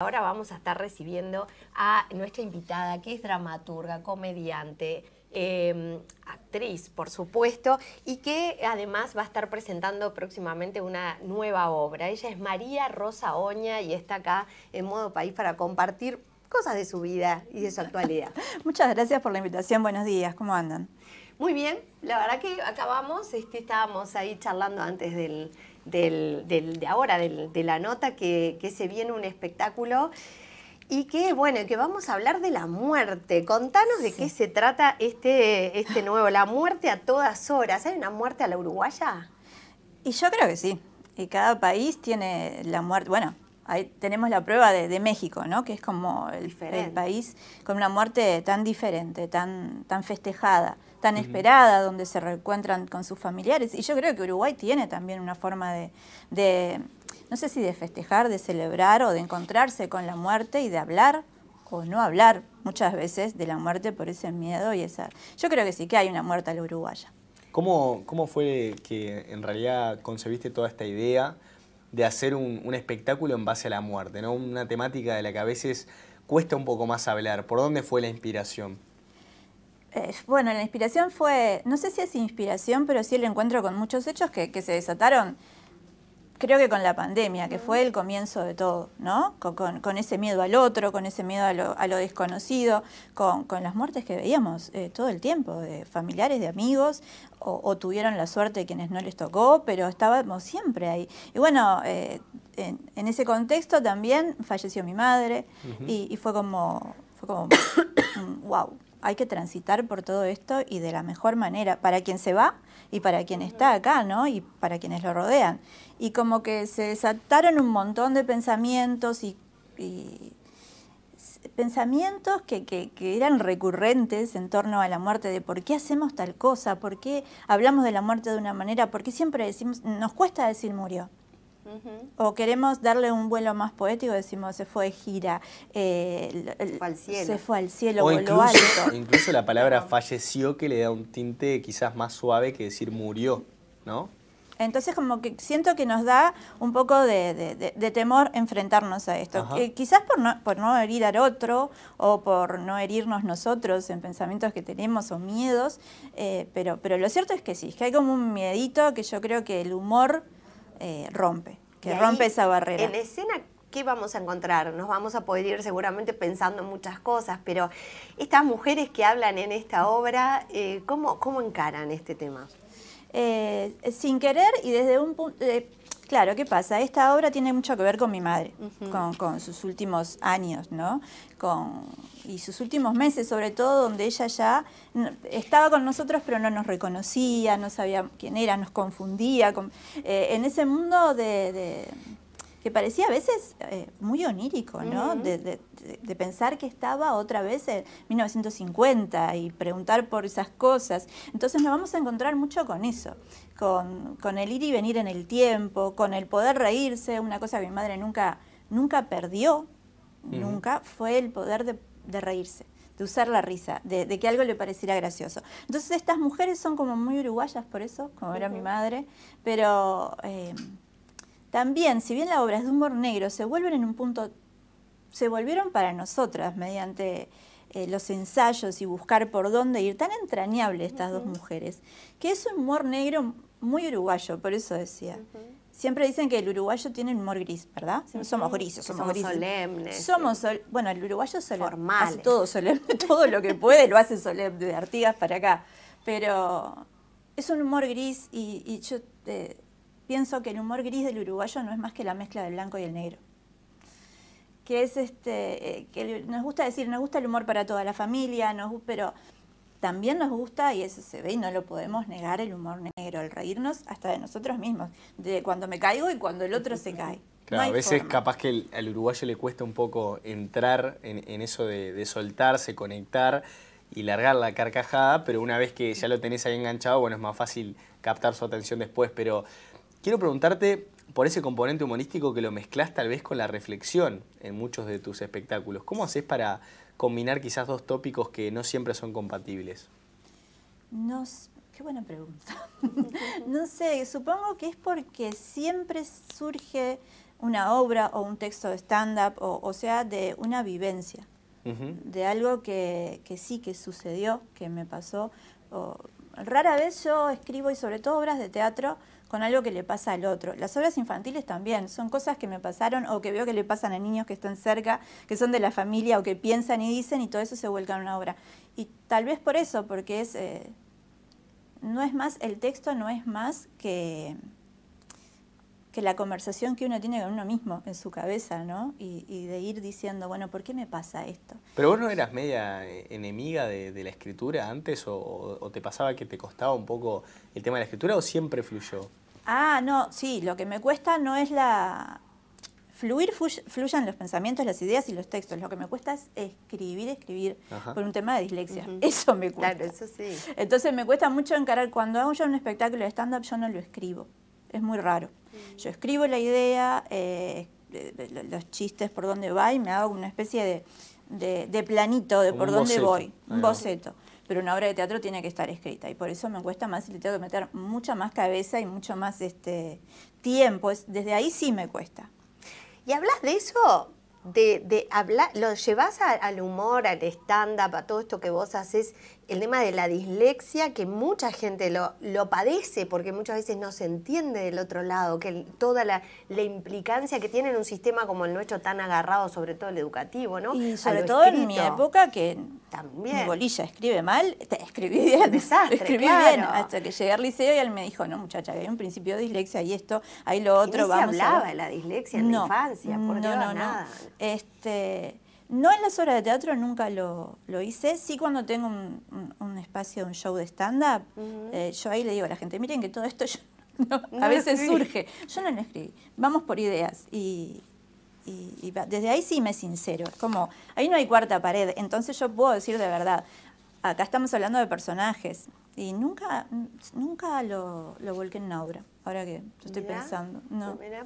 Ahora vamos a estar recibiendo a nuestra invitada, que es dramaturga, comediante, em, actriz, por supuesto, y que además va a estar presentando próximamente una nueva obra. Ella es María Rosa Oña y está acá en modo país para compartir cosas de su vida y de su actualidad. Muchas gracias por la invitación. Buenos días, ¿cómo andan? Muy bien, la verdad que acabamos, este, estábamos ahí charlando antes del, de ahora, de la nota, que, se viene un espectáculo y que, bueno, que vamos a hablar de la muerte. Contanos de qué se trata este, este nuevo, la muerte a todas horas. ¿Hay una muerte a la uruguaya? Y yo creo que sí. Y cada país tiene la muerte. Bueno, ahí tenemos la prueba de, México, ¿no? Que es como el, país con una muerte tan diferente, tan, tan festejada tan esperada, donde se reencuentran con sus familiares. Y yo creo que Uruguay tiene también una forma de, no sé si de festejar, de celebrar o de encontrarse con la muerte y de hablar o no hablar muchas veces de la muerte por ese miedo y esa... Yo creo que sí que hay una muerte a la uruguaya. ¿Cómo, ¿Cómo fue que en realidad concebiste toda esta idea de hacer un, un espectáculo en base a la muerte? ¿no? Una temática de la que a veces cuesta un poco más hablar. ¿Por dónde fue la inspiración? Eh, bueno, la inspiración fue, no sé si es inspiración, pero sí el encuentro con muchos hechos que, se desataron, creo que con la pandemia, que fue el comienzo de todo, ¿no? Con, ese miedo al otro, con ese miedo a lo, desconocido, con, las muertes que veíamos eh, todo el tiempo, de familiares, de amigos, o, tuvieron la suerte de quienes no les tocó, pero estábamos siempre ahí. Y bueno, eh, en, ese contexto también falleció mi madre y, y fue como, fue como, wow. hay que transitar por todo esto y de la mejor manera, para quien se va y para quien está acá, ¿no? Y para quienes lo rodean. Y como que se desataron un montón de pensamientos y, pensamientos que, que, eran recurrentes en torno a la muerte, de por qué hacemos tal cosa, por qué hablamos de la muerte de una manera, por qué siempre decimos, nos cuesta decir murió. O queremos darle un vuelo más poético, decimos, se fue de gira, eh, se fue al cielo, o incluso, alto. incluso la palabra falleció que le da un tinte quizás más suave que decir murió, ¿no? Entonces como que siento que nos da un poco de, temor enfrentarnos a esto. Eh, quizás por no, herir al otro o por no herirnos nosotros en pensamientos que tenemos o miedos, eh, pero, pero lo cierto es que sí, que hay como un miedito que yo creo que el humor eh, rompe, que rompe esa barrera. En escena, ¿qué vamos a encontrar? Nos vamos a poder ir seguramente pensando en muchas cosas, pero estas mujeres que hablan en esta obra, eh, ¿cómo, encaran este tema? Eh, sin querer y desde un punto, vista Claro, ¿qué pasa? Esta obra tiene mucho que ver con mi madre, con, sus últimos años, ¿no? Con, y sus últimos meses, sobre todo, donde ella ya estaba con nosotros, pero no nos reconocía, no sabía quién era, nos confundía. Eh, en ese mundo de que parecía a veces eh, muy onírico, ¿no? de, pensar que estaba otra vez en 1950 y preguntar por esas cosas. Entonces nos vamos a encontrar mucho con eso, con, el ir y venir en el tiempo, con el poder reírse, una cosa que mi madre nunca, nunca perdió, nunca, fue el poder de, reírse de usar la risa, de, que algo le pareciera gracioso. Entonces estas mujeres son como muy uruguayas por eso, como era mi madre, pero eh, también, si bien las obras es de humor negro, se vuelven en un punto, se volvieron para nosotras mediante eh, los ensayos y buscar por dónde ir, tan entrañable estas dos mujeres, que es un humor negro muy uruguayo, por eso decía. Siempre dicen que el uruguayo tiene un humor gris, ¿verdad? Somos grises, somos, solemnes. Somos, bueno, el uruguayo solemne. normal. todo solemne, todo lo que puede lo hace solemne, de Artigas para acá. Pero es un humor gris y, yo... Eh, pienso que el humor gris del uruguayo no es más que la mezcla del blanco y el negro. Que es este, eh, que nos gusta decir, nos gusta el humor para toda la familia, nos, pero también nos gusta, y eso se ve y no lo podemos negar, el humor negro, el reírnos hasta de nosotros mismos, de cuando me caigo y cuando el otro se cae. Claro, a veces capaz que al uruguayo le cuesta un poco entrar en, eso de, de, soltarse, conectar y largar la carcajada, pero una vez que ya lo tenés ahí enganchado, bueno, es más fácil captar su atención después, pero Quiero preguntarte por ese componente humorístico que lo mezclas tal vez con la reflexión en muchos de tus espectáculos. ¿Cómo haces para combinar quizás dos tópicos que no siempre son compatibles? No, qué buena pregunta. no sé, supongo que es porque siempre surge una obra o un texto de stand-up, o, sea, de una vivencia, de algo que, sí, que sucedió, que me pasó. rara vez yo escribo, y sobre todo obras de teatro, con algo que le pasa al otro. Las obras infantiles también son cosas que me pasaron o que veo que le pasan a niños que están cerca, que son de la familia o que piensan y dicen y todo eso se vuelca en una obra. Y tal vez por eso, porque es... Eh, no es más, el texto no es más que, la conversación que uno tiene con uno mismo en su cabeza, ¿no? Y, de ir diciendo, bueno, ¿por qué me pasa esto? Pero vos no eras media eh, enemiga de, la escritura antes o, te pasaba que te costaba un poco el tema de la escritura o siempre fluyó? Ah, no, sí, lo que me cuesta no es la, fluir fluyan los pensamientos, las ideas y los textos. Lo que me cuesta es escribir, escribir por un tema de dislexia. Eso me cuesta. Entonces me cuesta mucho encarar. Cuando hago yo un espectáculo de stand-up, yo no lo escribo es muy raro. Mm. Yo escribo la idea, eh, los chistes por dónde va y me hago una especie de, planito de por dónde voy, un boceto. Pero una obra de teatro tiene que estar escrita y por eso me cuesta más y le tengo que meter mucha más cabeza y mucho más este, tiempo. desde ahí sí me cuesta. ¿Y hablas de eso? De, hablar, ¿Lo llevas al humor, al stand-up, a todo esto que vos haces el tema de la dislexia, que mucha gente lo, lo, padece porque muchas veces no se entiende del otro lado, que toda la, implicancia que tiene en un sistema como el nuestro tan agarrado, sobre todo el educativo, ¿no? sobre todo en mi época que también mi bolilla escribe mal, escribí bien, bien, hasta que llegué al liceo y él me dijo, no muchacha, que hay un principio de dislexia y esto, ahí lo otro, vamos se hablaba de la dislexia en la infancia, por no, no, nada. Este, no en las obras de teatro nunca lo, lo hice, sí cuando tengo un, espacio, un show de stand-up, eh, yo ahí le digo a la gente, miren que todo esto yo a veces surge, yo no lo escribí, vamos por ideas y, desde ahí sí me sincero, es como, ahí no hay cuarta pared, entonces yo puedo decir de verdad, acá estamos hablando de personajes y nunca, nunca lo, lo volqué en una obra. Ahora que yo estoy pensando.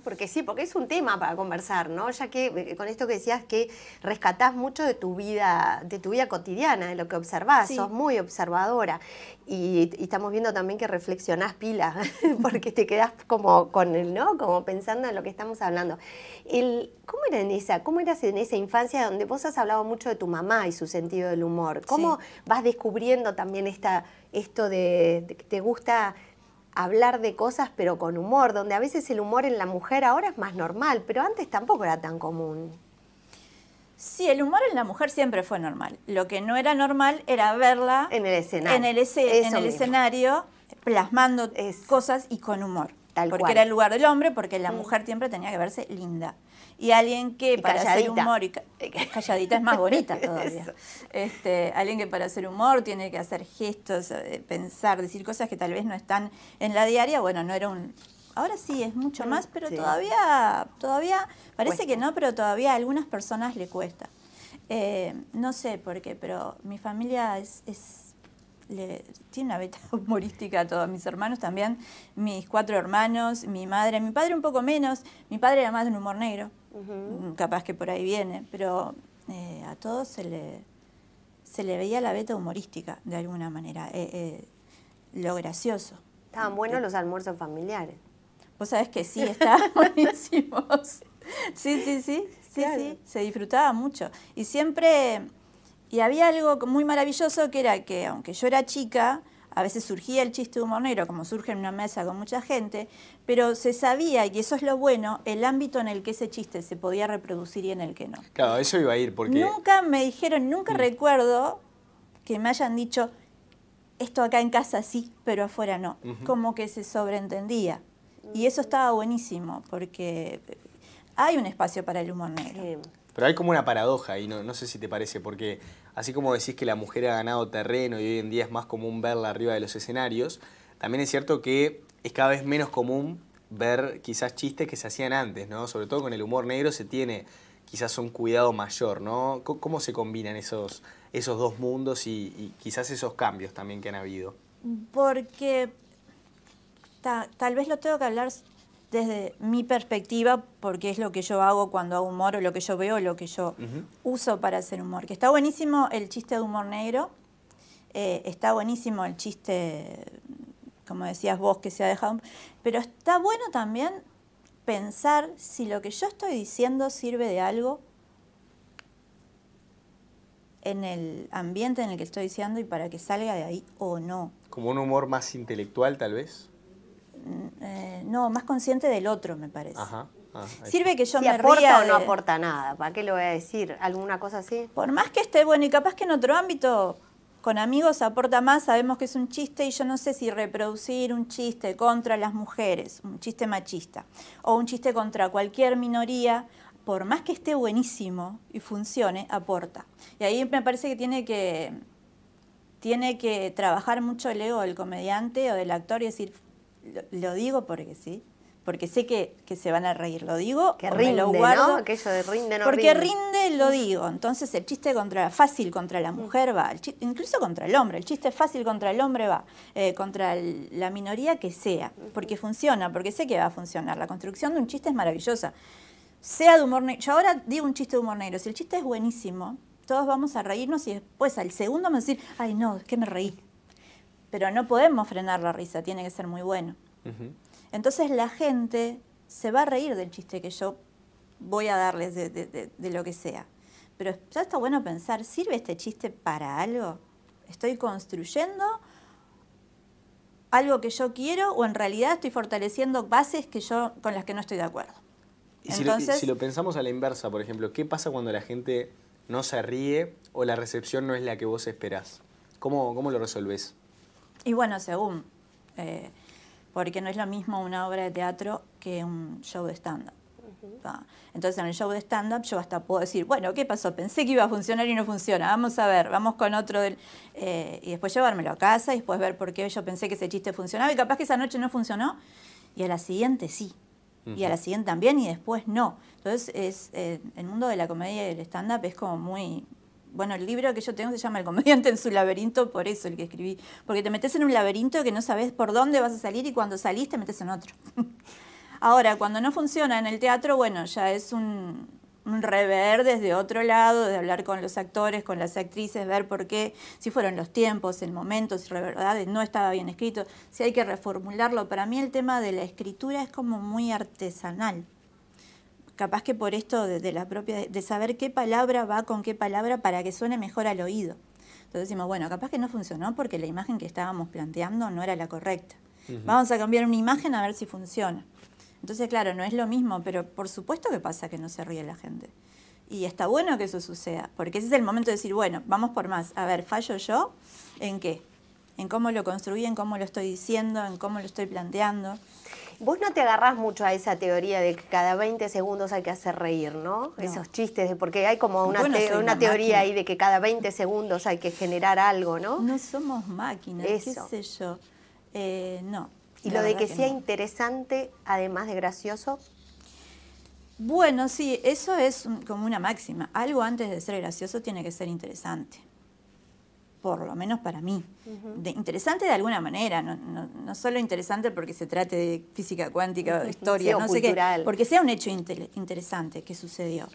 Porque sí, porque es un tema para conversar, ¿no? Ya que eh, con esto que decías que rescatás mucho de tu vida, de tu vida cotidiana, de lo que observás, sos muy observadora. Y, estamos viendo también que reflexionás pila, porque te quedás como con el, ¿no? Como pensando en lo que estamos hablando. ¿Cómo era en esa? ¿Cómo eras en esa infancia donde vos has hablado mucho de tu mamá y su sentido del humor? ¿Cómo vas descubriendo también esta, esto de que te gusta hablar de cosas pero con humor, donde a veces el humor en la mujer ahora es más normal, pero antes tampoco era tan común. Sí, el humor en la mujer siempre fue normal. Lo que no era normal era verla en el escenario, en el, escenario plasmando cosas y con humor. porque era el lugar del hombre, porque la mm. mujer siempre tenía que verse linda y alguien que para hacer humor y eh, calladita es más bonita todavía. Este, alguien que para hacer humor tiene que hacer gestos, eh, pensar, decir cosas que tal vez no están en la diaria, bueno, no era un ahora sí es mucho más, pero todavía todavía parece que no, pero todavía a algunas personas le cuesta. Eh, no sé por qué, pero mi familia es, tiene una beta humorística a todos mis hermanos también, mis cuatro hermanos, mi madre, mi padre un poco menos, mi padre era más de un humor negro, Mm, capaz que por ahí viene, pero eh, a todos se le, se le veía la beta humorística, de alguna manera, eh, eh, lo gracioso. Estaban buenos los almuerzos familiares. Vos sabés que sí, estaban buenísimos. Sí, sí, sí, sí, se disfrutaba mucho. Y siempre, y había algo muy maravilloso que era que aunque yo era chica, a veces surgía el chiste de humor negro, como surge en una mesa con mucha gente, pero se sabía, y eso es lo bueno, el ámbito en el que ese chiste se podía reproducir y en el que no. Claro, eso iba a ir, porque... Nunca me dijeron, nunca mm. recuerdo que me hayan dicho, esto acá en casa sí, pero afuera no. Como que se sobreentendía. Y eso estaba buenísimo, porque hay un espacio para el humor negro. Pero hay como una paradoja y no, no sé si te parece, porque así como decís que la mujer ha ganado terreno y hoy en día es más común verla arriba de los escenarios, también es cierto que es cada vez menos común ver quizás chistes que se hacían antes, ¿no? Sobre todo con el humor negro se tiene quizás un cuidado mayor, ¿no? ¿Cómo se combinan esos, esos dos mundos y, quizás esos cambios también que han habido? Porque tal vez lo tengo que hablar desde mi perspectiva, porque es lo que yo hago cuando hago humor o lo que yo veo, lo que yo uso para hacer humor. Que está buenísimo el chiste de humor negro, eh, está buenísimo el chiste, como decías vos, que se ha dejado, pero está bueno también pensar si lo que yo estoy diciendo sirve de algo en el ambiente en el que estoy diciendo y para que salga de ahí o no. Como un humor más intelectual tal vez. Mm, eh, no, más consciente del otro, me parece. Ajá. Ah, Sirve que yo me aporta o no aporta nada, ¿para qué lo voy a decir? ¿Alguna cosa así? Por más que esté bueno y capaz que en otro ámbito con amigos aporta más, sabemos que es un chiste y yo no sé si reproducir un chiste contra las mujeres, un chiste machista, o un chiste contra cualquier minoría, por más que esté buenísimo y funcione, aporta. Y ahí me parece que tiene que, tiene que trabajar mucho el ego del comediante o del actor y decir, lo, digo porque sí, porque sé que, se van a reír. Lo digo, que rinde, lo guardo. Aquello de rinde, no Porque rinde. lo digo. Entonces el chiste contra fácil contra la mujer va, el incluso contra el hombre. El chiste fácil contra el hombre va, eh, contra la minoría que sea, porque funciona, porque sé que va a funcionar. La construcción de un chiste es maravillosa. Sea de humor negro. Yo ahora digo un chiste de humor negro. Si el chiste es buenísimo, todos vamos a reírnos y después al segundo vamos a decir, ay no, es que me reí pero no podemos frenar la risa, tiene que ser muy bueno. Entonces la gente se va a reír del chiste que yo voy a darles de, lo que sea. Pero ya está bueno pensar, ¿sirve este chiste para algo? ¿Estoy construyendo algo que yo quiero o en realidad estoy fortaleciendo bases que yo, con las que no estoy de acuerdo? Y si, lo, pensamos a la inversa, por ejemplo, ¿qué pasa cuando la gente no se ríe o la recepción no es la que vos esperás? ¿Cómo, cómo lo resolvés? Y bueno, según, eh, porque no es lo mismo una obra de teatro que un show de stand-up. Ah, entonces en el show de stand-up yo hasta puedo decir, bueno, ¿qué pasó? Pensé que iba a funcionar y no funciona, vamos a ver, vamos con otro del... Eh, y después llevármelo a casa y después ver por qué yo pensé que ese chiste funcionaba y capaz que esa noche no funcionó y a la siguiente sí, y a la siguiente también y después no. Entonces es, eh, el mundo de la comedia y del stand-up es como muy bueno, el libro que yo tengo se llama El comediante en su laberinto, por eso el que escribí, porque te metes en un laberinto que no sabes por dónde vas a salir y cuando salís te metes en otro. Ahora, cuando no funciona en el teatro, bueno, ya es un, rever desde otro lado, de hablar con los actores, con las actrices, ver por qué, si fueron los tiempos, el momento, si la no estaba bien escrito, si hay que reformularlo. Para mí el tema de la escritura es como muy artesanal capaz que por esto de, la propia, de saber qué palabra va con qué palabra para que suene mejor al oído. Entonces decimos, bueno, capaz que no funcionó porque la imagen que estábamos planteando no era la correcta. Vamos a cambiar una imagen a ver si funciona. Entonces, claro, no es lo mismo, pero por supuesto que pasa que no se ríe la gente. Y está bueno que eso suceda, porque ese es el momento de decir, bueno, vamos por más. A ver, ¿fallo yo? ¿En qué? En cómo lo construí, en cómo lo estoy diciendo, en cómo lo estoy planteando. Vos no te agarrás mucho a esa teoría de que cada 20 segundos hay que hacer reír, ¿no? Esos chistes, de, porque hay como una, teoría ahí de que cada 20 segundos hay que generar algo, ¿no? No somos máquinas, qué sé yo. Eh, no. ¿Y lo de que, sea interesante, además de gracioso? Bueno, sí, eso es como una máxima. Algo antes de ser gracioso tiene que ser interesante por lo menos para mí. interesante de alguna manera, no, no, solo interesante porque se trate de física cuántica, de historia, no sé qué, porque sea un hecho interesante que sucedió.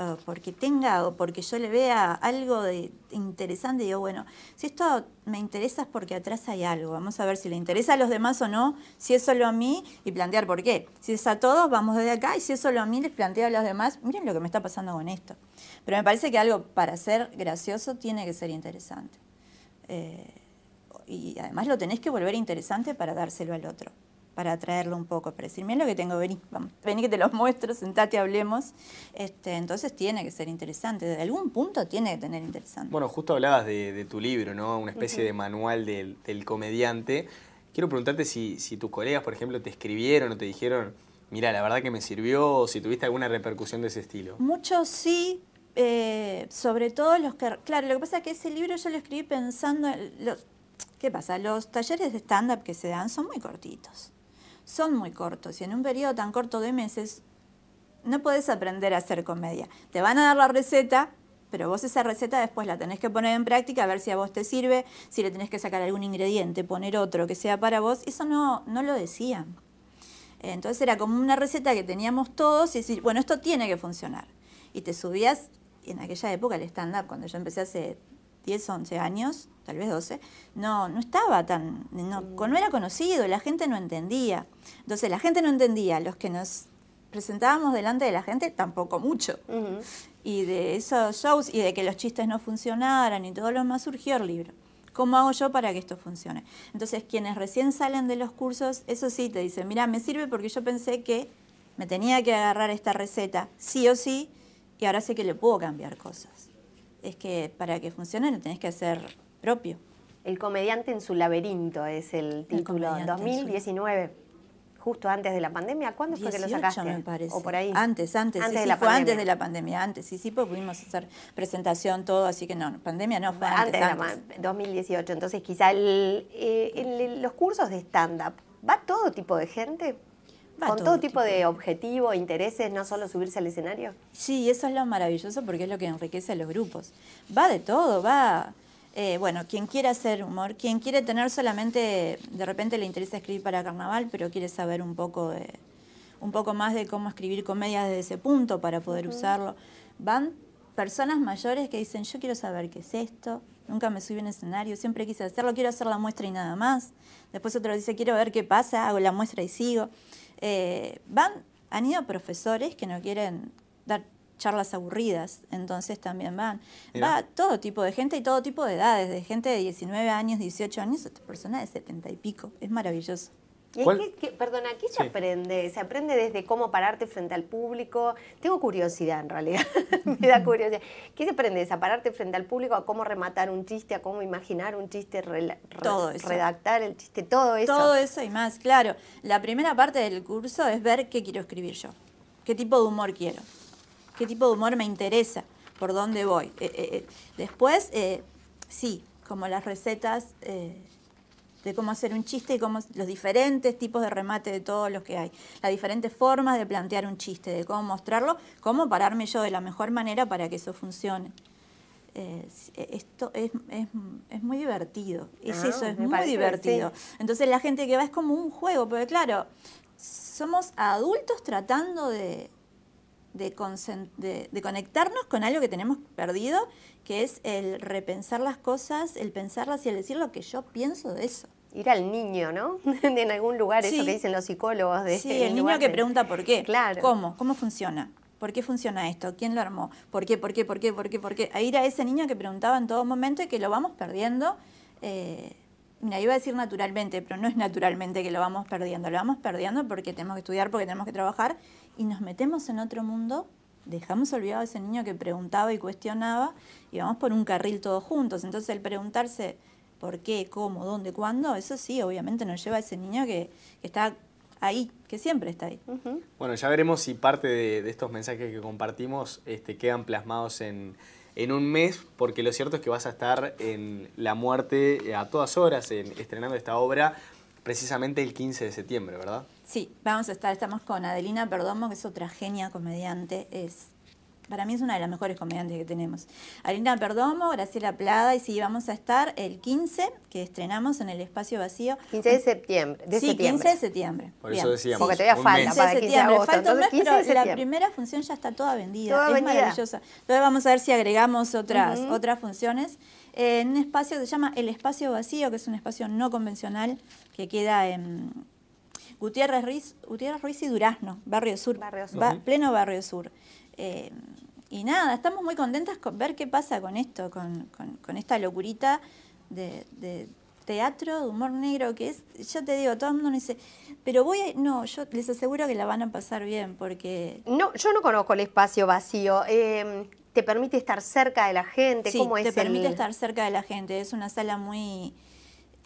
Ah, porque tenga o porque yo le vea algo de interesante, digo, bueno, si esto me interesa es porque atrás hay algo, vamos a ver si le interesa a los demás o no, si es solo a mí y plantear por qué. Si es a todos, vamos desde acá y si es solo a mí, les planteo a los demás, miren lo que me está pasando con esto. Pero me parece que algo para ser gracioso tiene que ser interesante. Eh, y además lo tenés que volver interesante para dárselo al otro para traerlo un poco, para decir, lo que tengo, vení, vení que te los muestro, sentate, hablemos. Este, entonces tiene que ser interesante, desde algún punto tiene que tener interesante. Bueno, justo hablabas de, tu libro, ¿no? Una especie de manual del, comediante. Quiero preguntarte si, tus colegas, por ejemplo, te escribieron o te dijeron, mira, la verdad que me sirvió, o si tuviste alguna repercusión de ese estilo. Muchos sí, eh, sobre todo los que... Claro, lo que pasa es que ese libro yo lo escribí pensando... Los, ¿Qué pasa? Los talleres de stand-up que se dan son muy cortitos son muy cortos y en un periodo tan corto de meses no puedes aprender a hacer comedia. Te van a dar la receta, pero vos esa receta después la tenés que poner en práctica, a ver si a vos te sirve, si le tenés que sacar algún ingrediente, poner otro que sea para vos. Eso no, no lo decían. Entonces era como una receta que teníamos todos y decir, bueno, esto tiene que funcionar. Y te subías, en aquella época el stand-up, cuando yo empecé hace 10, 11 años, tal vez 12, no, no estaba tan, no, era conocido, la gente no entendía. Entonces la gente no entendía, los que nos presentábamos delante de la gente tampoco mucho. Y de esos shows y de que los chistes no funcionaran y todo lo más surgió el libro. ¿Cómo hago yo para que esto funcione? Entonces, quienes recién salen de los cursos, eso sí, te dicen, mira, me sirve porque yo pensé que me tenía que agarrar esta receta, sí o sí, y ahora sé que le puedo cambiar cosas es que para que funcione lo tenés que hacer propio. El comediante en su laberinto es el título. El 2019, justo antes de la pandemia, ¿cuándo fue que lo sacaste? O por ahí. Antes, antes, antes de la pandemia. antes de la pandemia, antes, sí, sí, pues pudimos hacer presentación, todo, así que no, pandemia no fue antes. Antes, 2018, entonces quizá eh, los cursos de stand-up, ¿va todo tipo de gente? con todo, tipo, de objetivo, intereses, no solo subirse al escenario. Sí, eso es lo maravilloso porque es lo que enriquece a los grupos. Va de todo, va. Eh, bueno, quien quiera hacer humor, quien quiere tener solamente, de repente le interesa escribir para carnaval, pero quiere saber un poco, un poco más de cómo escribir comedias desde ese punto para poder usarlo. Van personas mayores que dicen, yo quiero saber qué es esto, nunca me subí en escenario, siempre quise hacerlo, quiero hacer la muestra y nada más. Después otro dice, quiero ver qué pasa, hago la muestra y sigo. Eh, van, han ido profesores que no quieren dar charlas aburridas, entonces también van. Va todo tipo de gente y todo tipo de edades, de gente de 19 años, 18 años, hasta personas de 70 y pico. Es maravilloso. Y Es que, perdona, ¿qué se aprende? ¿Se aprende desde cómo pararte frente al público? Tengo curiosidad en realidad, me da curiosidad. ¿Qué se aprende? ¿A pararte frente al público? ¿A cómo rematar un chiste? ¿A cómo imaginar un chiste? todo eso. ¿Redactar el chiste? Todo eso. Todo eso y más, claro. La primera parte del curso es ver qué quiero escribir yo, qué tipo de humor quiero, qué tipo de humor me interesa, por dónde voy. Eh, eh, eh. después, sí, como las recetas de cómo hacer un chiste y cómo los diferentes tipos de remate de todos los que hay, las diferentes formas de plantear un chiste, de cómo mostrarlo, cómo pararme yo de la mejor manera para que eso funcione. Eh, esto es, es, es, muy divertido, es ah, eso, es muy divertido. Entonces la gente que va es como un juego, porque claro, somos adultos tratando de, de, de, conectarnos con algo que tenemos perdido, que es el repensar las cosas, el pensarlas y el decir lo que yo pienso de eso ir al niño, ¿no? en algún lugar, eso que dicen los psicólogos. De, sí, el niño que pregunta por qué. Claro. ¿Cómo? ¿Cómo funciona? ¿Por qué funciona esto? ¿Quién lo armó? ¿Por qué? ¿Por qué? ¿Por qué? ¿Por qué? ¿Por qué? A ir a ese niño que preguntaba en todo momento y que lo vamos perdiendo. Eh, mira, iba a decir naturalmente, pero no es naturalmente que lo vamos perdiendo. Lo vamos perdiendo porque tenemos que estudiar, porque tenemos que trabajar y nos metemos en otro mundo. Dejamos olvidado a ese niño que preguntaba y cuestionaba y vamos por un carril todos juntos. Entonces, el preguntarse por qué, cómo, dónde, cuándo, eso sí, obviamente nos lleva a ese niño que, está ahí, que siempre está ahí. Bueno, ya veremos si parte de, estos mensajes que compartimos este, quedan plasmados en, en un mes, porque lo cierto es que vas a estar en La Muerte a todas horas, en, estrenando esta obra precisamente el 15 de septiembre, ¿verdad? Sí, vamos a estar, estamos con Adelina Perdomo, que es otra genia comediante, es para mí es una de las mejores comediantes que tenemos. Arina Perdomo, Graciela Plada, y si vamos a estar el 15, que estrenamos en el Espacio Vacío. 15 de septiembre. sí, 15 de septiembre. Por eso decíamos. Porque falta para 15 de falta un mes, la primera función ya está toda vendida. Toda es maravillosa. Entonces vamos a ver si agregamos otras, otras funciones. en eh, un espacio que se llama El Espacio Vacío, que es un espacio no convencional que queda en... Gutiérrez Ruiz, Gutiérrez Ruiz y Durazno, Barrio Sur, barrio pleno Barrio Sur. Eh, y nada, estamos muy contentas con ver qué pasa con esto, con, con, esta locurita de, teatro, de humor negro, que es, ya te digo, todo el mundo dice, pero voy no, yo les aseguro que la van a pasar bien, porque... No, yo no conozco el espacio vacío. Em, ¿Te permite estar cerca de la gente? ¿Cómo es te permite estar cerca de la gente. Es una sala muy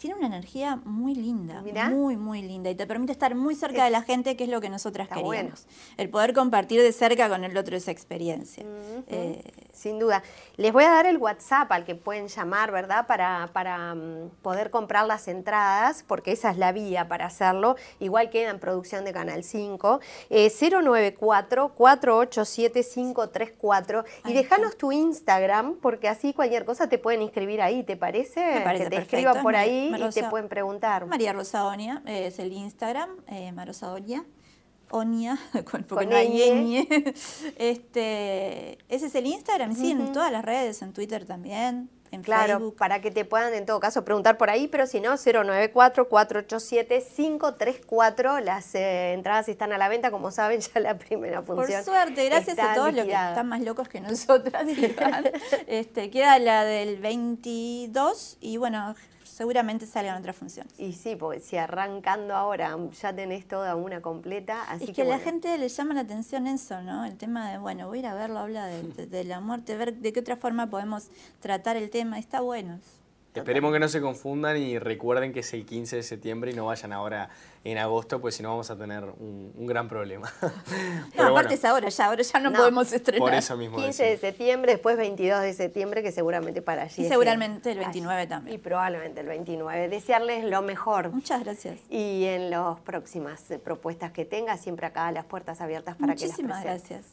tiene una energía muy linda, muy, muy linda y te permite estar muy cerca de la gente, que es lo que nosotras queremos. Bueno. El poder compartir de cerca con el otro esa experiencia. Eh, Sin duda. Les voy a dar el WhatsApp al que pueden llamar, ¿verdad? Para, para mm, poder comprar las entradas, porque esa es la vía para hacerlo. Igual queda en producción de Canal 5. 094-487-534. Eh, y déjanos tu Instagram, porque así cualquier cosa te pueden inscribir ahí, ¿te parece? que te escriba por ahí te pueden preguntar. María Rosa Oña, eh, es el Instagram, eh, Marosa Oña. Oña, con no Este, ese es el Instagram, sí, en todas las redes, en Twitter también. En claro, Facebook. para que te puedan en todo caso preguntar por ahí, pero si no, 094-487-534. Las eh, entradas están a la venta, como saben, ya la primera función. Por suerte, gracias a todos los que están más locos que nosotras. este, queda la del 22 y bueno, seguramente salgan otras funciones. Y sí, porque si arrancando ahora ya tenés toda una completa, así es que... a la gente le llama la atención eso, ¿no? El tema de, bueno, voy a ir a verlo, habla de, de, de la muerte, ver de qué otra forma podemos tratar el tema, está bueno. Esperemos que no se confundan y recuerden que es el 15 de septiembre y no vayan ahora en agosto, pues si no vamos a tener un, gran problema. no, aparte es ahora, ya ahora ya no, podemos estrenar. Por eso mismo. 15 de septiembre, después 22 de septiembre, que seguramente para allí. Y seguramente el, 29 también. Y probablemente el 29. Desearles lo mejor. Muchas gracias. Y en las próximas propuestas que tenga, siempre acá las puertas abiertas para que las Muchísimas gracias.